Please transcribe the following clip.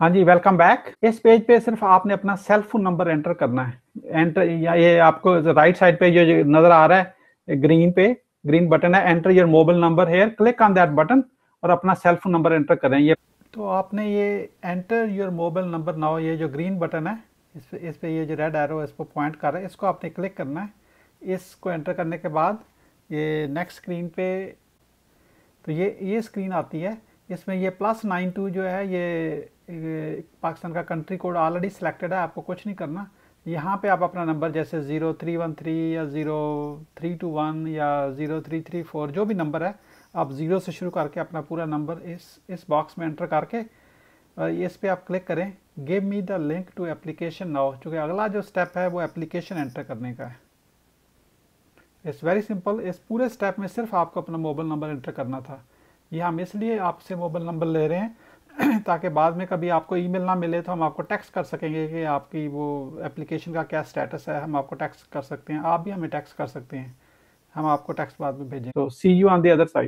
हाँ जी welcome back इस पेज पे सिर्फ आपने अपना सेल फोन नंबर एंटर करना है एंटर या ये आपको राइट साइड पे जो नजर आ रहा है ग्रीन पे ग्रीन बटन है enter your mobile number here click on that button और अपना सेल फोन नंबर एंटर करें ये तो आपने ये enter your mobile number now ये जो ग्रीन बटन है इस पे इस पे ये जो रेड एरो इस पर पॉइंट कर रहा है इसको आपने क्लिक करना है इसको एंटर करने के बाद ये नेक्स्ट स्क्रीन पे तो ये ये स्क्रीन आती है इसमें ये प्लस नाइन टू जो है ये पाकिस्तान का कंट्री कोड ऑलरेडी सिलेक्टेड है आपको कुछ नहीं करना यहाँ पे आप अपना नंबर जैसे ज़ीरो थ्री वन थ्री या ज़ीरो थ्री टू वन या ज़ीरो थ्री थ्री फोर जो भी नंबर है आप ज़ीरो से शुरू करके अपना पूरा नंबर इस इस बॉक्स में एंटर करके इस पर आप क्लिक करें give me the link to application now चूँकि अगला जो स्टेप है वो एप्लीकेशन एंटर करने का है इट्स वेरी सिंपल इस पूरे स्टेप में सिर्फ आपको अपना मोबाइल नंबर एंटर करना था ये हम इसलिए आपसे मोबाइल नंबर ले रहे हैं ताकि बाद में कभी आपको ईमेल ना मिले तो हम आपको टेक्स्ट कर सकेंगे कि आपकी वो एप्लीकेशन का क्या स्टेटस है हम आपको टेक्स्ट कर सकते हैं आप भी हमें टेक्स्ट कर सकते हैं हम आपको टेक्स्ट बाद में भेजें तो see you on the other side